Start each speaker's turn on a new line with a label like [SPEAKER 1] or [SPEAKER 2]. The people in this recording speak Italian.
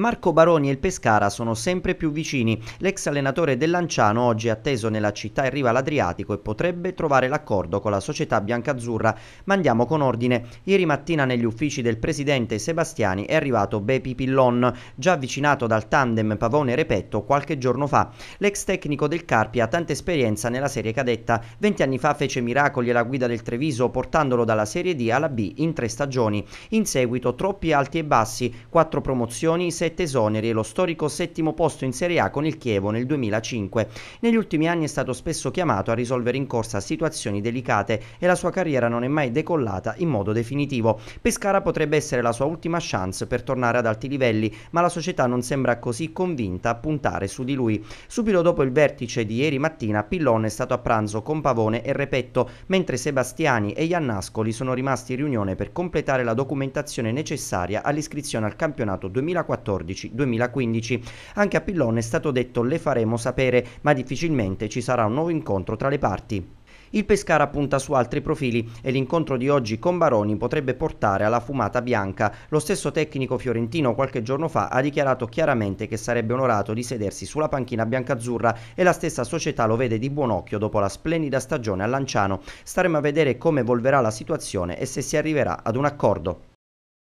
[SPEAKER 1] Marco Baroni e il Pescara sono sempre più vicini. L'ex allenatore del Lanciano oggi è atteso nella città in riva all'Adriatico e potrebbe trovare l'accordo con la società biancazzurra. Ma andiamo con ordine. Ieri mattina negli uffici del presidente Sebastiani è arrivato Bepi Pillon, già avvicinato dal tandem Pavone-Repetto qualche giorno fa. L'ex tecnico del Carpi ha tanta esperienza nella serie cadetta. Venti anni fa fece miracoli alla guida del Treviso portandolo dalla Serie D alla B in tre stagioni. In seguito troppi alti e bassi, quattro promozioni, sette 7 esoneri e lo storico settimo posto in Serie A con il Chievo nel 2005. Negli ultimi anni è stato spesso chiamato a risolvere in corsa situazioni delicate e la sua carriera non è mai decollata in modo definitivo. Pescara potrebbe essere la sua ultima chance per tornare ad alti livelli, ma la società non sembra così convinta a puntare su di lui. Subito dopo il vertice di ieri mattina, Pillon è stato a pranzo con Pavone e Repetto, mentre Sebastiani e Iannascoli sono rimasti in riunione per completare la documentazione necessaria all'iscrizione al campionato 2014. 2014-2015. Anche a Pillone è stato detto le faremo sapere, ma difficilmente ci sarà un nuovo incontro tra le parti. Il Pescara punta su altri profili e l'incontro di oggi con Baroni potrebbe portare alla fumata bianca. Lo stesso tecnico fiorentino qualche giorno fa ha dichiarato chiaramente che sarebbe onorato di sedersi sulla panchina biancazzurra e la stessa società lo vede di buon occhio dopo la splendida stagione a Lanciano. Staremo a vedere come evolverà la situazione e se si arriverà ad un accordo.